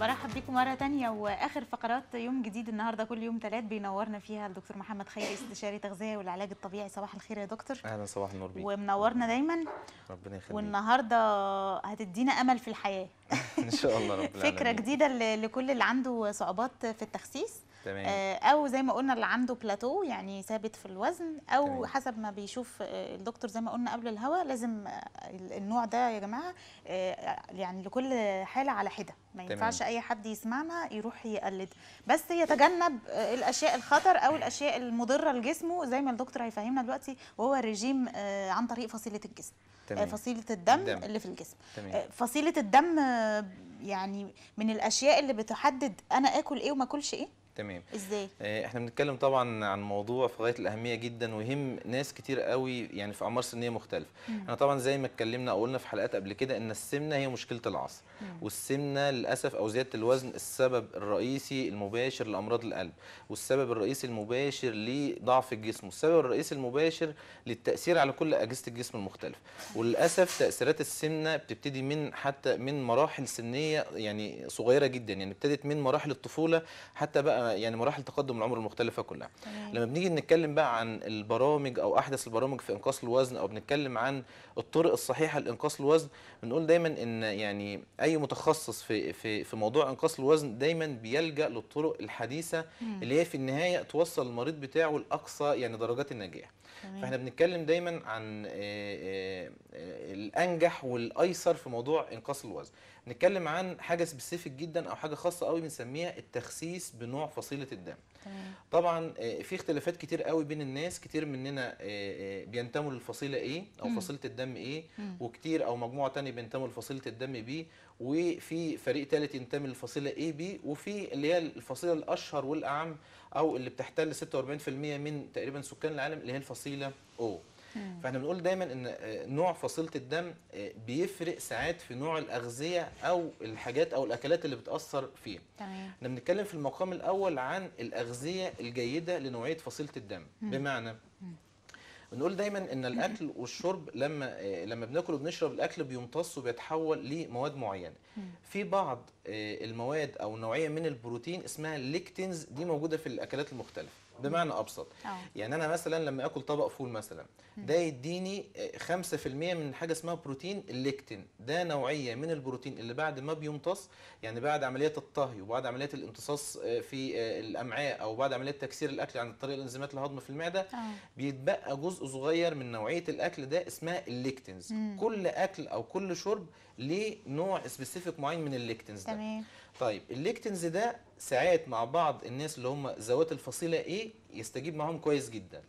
برحب بيكم مرة تانية وآخر فقرات يوم جديد النهاردة كل يوم ثلاث بينورنا فيها الدكتور محمد خيري استشاري تغذية والعلاج الطبيعي صباح الخير يا دكتور أهلا صباح النور بيك ومنورنا دايما ربنا يخليك والنهاردة هتدينا أمل في الحياة إن شاء الله ربنا فكرة جديدة لكل اللي عنده صعوبات في التخسيس تمام. آه، او زي ما قلنا اللي عنده بلاتو يعني ثابت في الوزن او تمام. حسب ما بيشوف آه، الدكتور زي ما قلنا قبل الهواء لازم آه، النوع ده يا جماعه يعني لكل حاله على حده ما ينفعش اي حد يسمعنا يروح يقلد بس يتجنب الاشياء الخطر او الاشياء المضره لجسمه زي ما الدكتور هيفهمنا دلوقتي وهو الرجيم عن طريق فصيله الجسم تمام. فصيله الدم, الدم اللي في الجسم تمام. فصيله الدم يعني من الاشياء اللي بتحدد انا اكل ايه وما اكلش ايه تمام ازاي آه، احنا بنتكلم طبعا عن موضوع في غايه الاهميه جدا ويهم ناس كتير قوي يعني في اعمار سنيه مختلفه مم. احنا طبعا زي ما اتكلمنا قلنا في حلقات قبل كده ان السمنه هي مشكله العصر مم. والسمنه للاسف او زياده الوزن السبب الرئيسي المباشر لامراض القلب والسبب الرئيسي المباشر لضعف الجسم والسبب الرئيسي المباشر للتاثير على كل اجهزه الجسم المختلفه وللاسف تاثيرات السمنه بتبتدي من حتى من مراحل سنيه يعني صغيره جدا يعني ابتدت من مراحل الطفوله حتى بقى يعني مراحل تقدم العمر المختلفه كلها تمام. لما بنيجي نتكلم بقى عن البرامج او احدث البرامج في انقاص الوزن او بنتكلم عن الطرق الصحيحه لانقاص الوزن بنقول دايما ان يعني اي متخصص في في في موضوع انقاص الوزن دايما بيلجا للطرق الحديثه مم. اللي هي في النهايه توصل المريض بتاعه لاقصى يعني درجات النجاح فاحنا بنتكلم دايما عن الانجح والايسر في موضوع انقاص الوزن نتكلم عن حاجه سبيسيفيك جدا او حاجه خاصه قوي بنسميها التخسيس بنوع فصيله الدم تمام. طبعا آه، في اختلافات كتير قوي بين الناس كتير مننا آه، آه، بينتموا للفصيله ايه او مم. فصيله الدم ايه مم. وكتير او مجموعه تانية بينتموا لفصيله الدم بي وفي فريق ثالث ينتمي للفصيله ايه بي وفي اللي هي الفصيله الاشهر والاعم او اللي بتحتل 46% من تقريبا سكان العالم اللي هي الفصيله او فاحنا بنقول دايما ان آه، نوع فصيله الدم آه، بيفرق ساعات في نوع الاغذيه او الحاجات او الاكلات اللي بتاثر فيه تمام احنا بنتكلم في المقام الاول عن الاغذيه الجيده لنوعيه فصيله الدم مم. بمعنى مم. بنقول دايما ان الاكل والشرب لما آه، لما بناكل وبنشرب الاكل بيمتص وبيتحول لمواد معينه في بعض المواد او نوعيه من البروتين اسمها ليكتينز دي موجوده في الاكلات المختلفه بمعنى ابسط أوه. يعني انا مثلا لما اكل طبق فول مثلا ده يديني 5% من حاجه اسمها بروتين الليكتين ده نوعيه من البروتين اللي بعد ما بيمتص يعني بعد عمليه الطهي وبعد عمليه الامتصاص آه، في آه، الامعاء او بعد عمليه تكسير الاكل عن طريق الانزيمات الهضم في المعده أوه. بيتبقى جزء صغير من نوعيه الاكل ده اسمها الليكتينز كل اكل او كل شرب لنوع سبيسيفيك معين من الليكتنز ده تمام طيب الليكتنز ده ساعات مع بعض الناس اللي هم ذوات الفصيله ايه يستجيب معاهم كويس جدا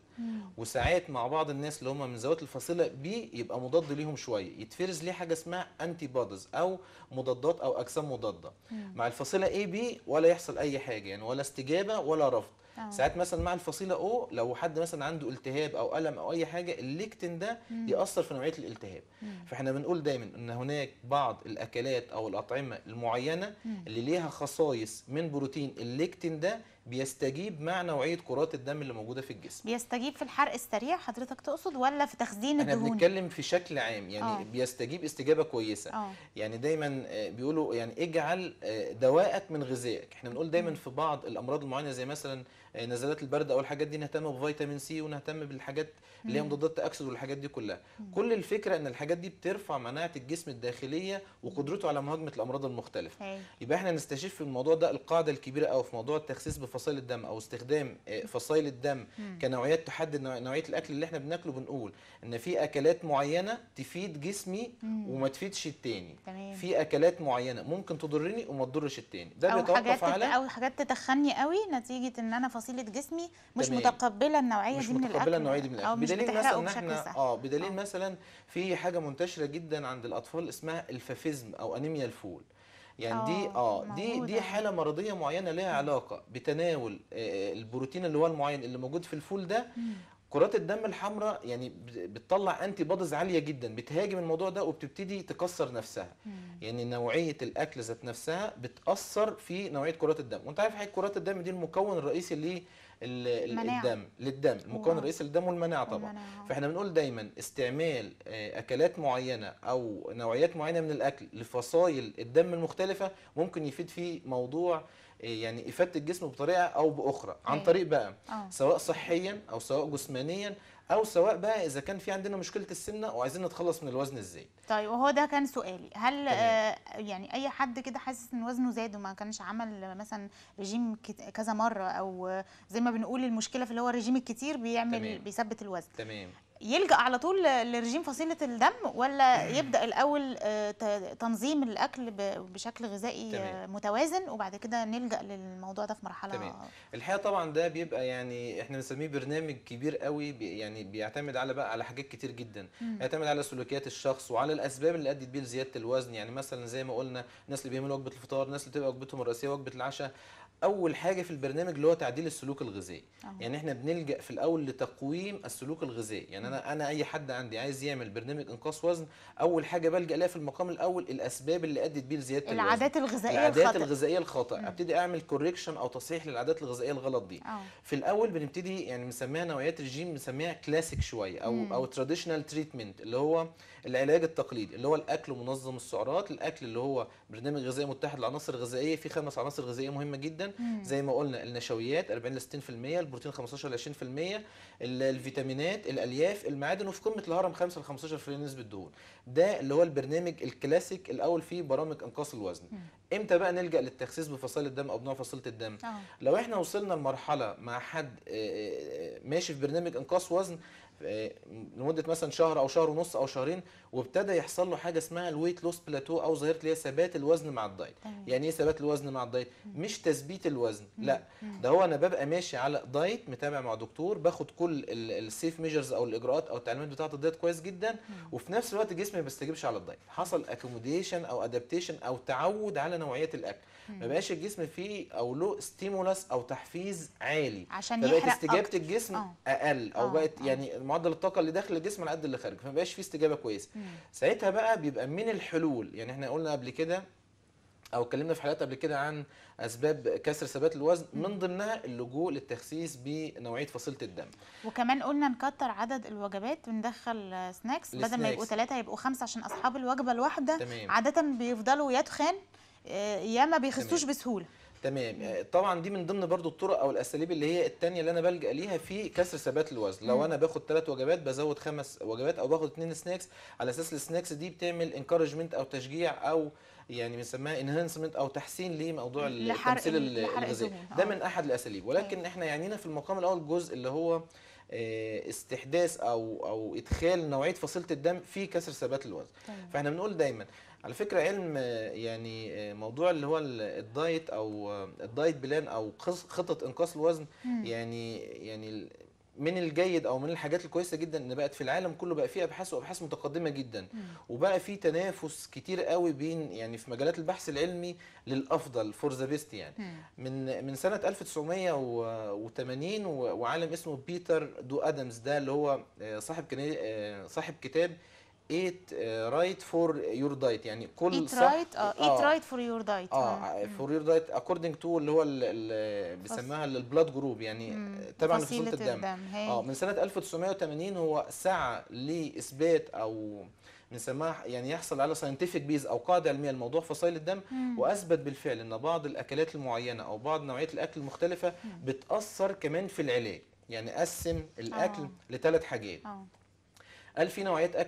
وساعات مع بعض الناس اللي هم من ذوات الفصيله بي يبقى مضاد ليهم شويه يتفرز ليه حاجه اسمها انتي بادز او مضادات او اجسام مضاده مع الفصيله اي بي ولا يحصل اي حاجه يعني ولا استجابه ولا رفض آه. ساعات مثلا مع الفصيله او لو حد مثلا عنده التهاب او الم او اي حاجه الليكتين ده مم. ياثر في نوعيه الالتهاب مم. فاحنا بنقول دايما ان هناك بعض الاكلات او الاطعمه المعينه مم. اللي ليها خصائص من بروتين الليكتين ده بيستجيب مع نوعيه كرات الدم اللي موجوده في الجسم بيستجيب في الحرق السريع حضرتك تقصد ولا في تخزين الدهون احنا بنتكلم في شكل عام يعني أوه. بيستجيب استجابه كويسه أوه. يعني دايما آه، بيقولوا يعني اجعل آه، دواءك من غذائك احنا بنقول دايما في بعض الامراض المعينه زي مثلا آه، نزلات البرد او الحاجات دي نهتم بفيتامين سي ونهتم بالحاجات اللي هي مضادات التاكسد والحاجات دي كلها كل الفكره ان الحاجات دي بترفع مناعه الجسم الداخليه وقدرته على مهاجمه الامراض المختلفه يبقى احنا نستشف في الموضوع ده القاعده الكبيره قوي في موضوع التخسيس بفصائل الدم او استخدام آه، فصائل الدم كنوعيات تحدد نوعيه الاكل اللي احنا بناكله بنقول ان في اكلات معينه تفيد جسمي وما تفيدش التاني تمام. في اكلات معينه ممكن تضرني وما تضرش التاني ده بيتوقف على او حاجات تتخني قوي نتيجه ان انا فصيله جسمي مش تمام. متقبله النوعيه مش دي من الاكل النوعيه دي من الاكل بدليل مثلا ان احنا اه بدليل مثلا في حاجه منتشره جدا عند الاطفال اسمها الفافيزم او انيميا الفول يعني دي اه, آه، دي دي حاله مرضيه معينه لها علاقه بتناول آه، آه، البروتين اللي هو المعين اللي موجود في الفول ده كرات الدم الحمراء يعني بتطلع انتي بودز عاليه جدا بتهاجم الموضوع ده وبتبتدي تكسر نفسها مم. يعني نوعيه الاكل ذات نفسها بتاثر في نوعيه كرات الدم وانت عارف حضرتك كرات الدم دي المكون الرئيسي ليه الدم للدم المكون الرئيسي للدم والمناعه طبعا والمناعة. فاحنا بنقول دايما استعمال آه، اكلات معينه او نوعيات معينه من الاكل لفصائل الدم المختلفه ممكن يفيد في موضوع إيه، يعني افاده الجسم بطريقه او باخرى عن أيوة. طريق بقى آه. سواء صحيا او سواء جسمانيا او سواء بقى اذا كان في عندنا مشكله السمنه وعايزين نتخلص من الوزن ازاي طيب وهو ده كان سؤالي هل آه يعني اي حد كده حاسس ان وزنه زاد وما كانش عمل مثلا رجيم كذا مره او زي ما بنقول المشكله في اللي هو الرجيم الكتير بيعمل تمام. بيثبت الوزن تمام يلجا على طول لرجيم فصيله الدم ولا يبدا الاول آه، تنظيم الاكل بشكل غذائي آه، تمام. متوازن وبعد كده نلجا للموضوع ده في مرحله تمام. الحقيقه طبعا ده بيبقى يعني احنا بنسميه برنامج كبير قوي بي يعني بيعتمد على بقى على حاجات كتير جدا يعتمد بيعتمد على سلوكيات الشخص وعلى الاسباب اللي ادت بيه لزياده الوزن يعني مثلا زي ما قلنا الناس اللي بيعملوا وجبه الفطار الناس اللي بتبقى وجبتهم الرئيسيه وجبه العشاء اول حاجه في البرنامج اللي هو تعديل السلوك الغذائي يعني احنا بنلجا في الاول لتقويم السلوك الغذائي يعني انا انا اي حد عندي عايز يعمل برنامج انقاص وزن اول حاجه بلجا لها في المقام الاول الاسباب اللي ادت بيه لزياده الوزن العادات الغذائيه الخاطئه العادات الغذائيه الخاطئه ابتدي اعمل كوريكشن او تصحيح للعادات الغذائيه الغلط دي أوه. في الاول بنبتدي يعني بنسميها نوعيات رجيم بنسميها كلاسيك شويه او مم. او تراديشنال تريتمنت اللي هو العلاج التقليدي اللي هو الاكل منظم السعرات الاكل اللي هو برنامج غذائي متحد العناصر الغذائيه فيه خمس عناصر غذائيه مهمه جدا زي ما قلنا النشويات 40 ل 60% البروتين 15 ل 20% الفيتامينات الالياف المعادن وفي قمه الهرم 5 ل 15% نسبه دهون ده اللي هو البرنامج الكلاسيك الاول فيه برامج انقاص الوزن مم. امتى بقى نلجا للتخسيس بفصائل الدم او بنوع فصيله الدم آه. لو احنا وصلنا لمرحله مع حد آه، آه، آه، ماشي في برنامج انقاص وزن لمده مثلا شهر او شهر ونص او شهرين وابتدى يحصل له حاجه اسمها الويت لوس بلاتو او ظاهره اللي هي ثبات الوزن مع الدايت يعني ايه ثبات الوزن مع الدايت مش تثبيت الوزن لا ده هو انا ببقى ماشي على دايت متابع مع دكتور باخد كل السيف ميجرز او الاجراءات او التعليمات بتاعه الدايت كويس جدا وفي نفس الوقت جسمي ما بيستجيبش على الدايت حصل اكوموديشن او ادابتيشن او تعود على نوعيه الاكل ما بقاش الجسم فيه او له ستيمولس او تحفيز عالي عشان يحرق استجابه الجسم آه. اقل او آه. بقت يعني معدل الطاقه اللي داخل الجسم على قد اللي خارج فما بقاش في استجابه كويسه ساعتها بقى بيبقى من الحلول يعني احنا قلنا قبل كده او اتكلمنا في حلقات قبل كده عن اسباب كسر ثبات الوزن من ضمنها اللجوء للتخسيس بنوعيه فصيله الدم وكمان قلنا نكتر عدد الوجبات ندخل سناكس بدل ما يبقوا ثلاثه يبقوا خمسه عشان اصحاب الوجبه الواحده تمام. عاده بيفضلوا يا تخان آه، يا ما بيخسوش تمام. بسهوله تمام آه، طبعا دي من ضمن برضو الطرق او الاساليب اللي هي الثانيه اللي انا بلجا ليها في كسر ثبات الوزن لو انا باخد ثلاث وجبات بزود خمس وجبات او باخد اثنين سناكس على اساس السناكس دي بتعمل انكارجمنت او تشجيع او يعني بنسميها انهانسمنت او تحسين لموضوع التمثيل الغذائي ده آه. من احد الاساليب ولكن احنا يعنينا في المقام الاول جزء اللي هو آه، استحداث او او ادخال نوعيه فصيله الدم في كسر ثبات الوزن طيب. فاحنا بنقول دايما على فكره علم آه، يعني آه، موضوع اللي هو الدايت او الدايت بلان او خطه انقاص الوزن مم. يعني يعني من الجيد او من الحاجات الكويسه جدا ان بقت في العالم كله بقى فيه ابحاث وابحاث متقدمه جدا مم. وبقى فيه تنافس كتير قوي بين يعني في مجالات البحث العلمي للافضل فور ذا بيست يعني مم. من من سنه 1980 وعالم اسمه بيتر دو ادمز ده اللي هو آه، صاحب آه، صاحب كتاب ايت رايت فور يور دايت يعني كل ايت رايت uh, اه ايت رايت فور يور دايت اه فور يور دايت اكوردنج تو اللي هو بيسموها البلاد جروب يعني تبع لفصيله الدم, الدم. اه من سنه 1980 هو سعى لاثبات او بنسميها يعني يحصل على ساينتفك بيز او قاعده علميه لموضوع فصائل الدم مم. واثبت بالفعل ان بعض الاكلات المعينه او بعض نوعيه الاكل المختلفه مم. بتاثر كمان في العلاج يعني قسم الاكل آه. لثلاث حاجات أوه. قال في نوعيه اكل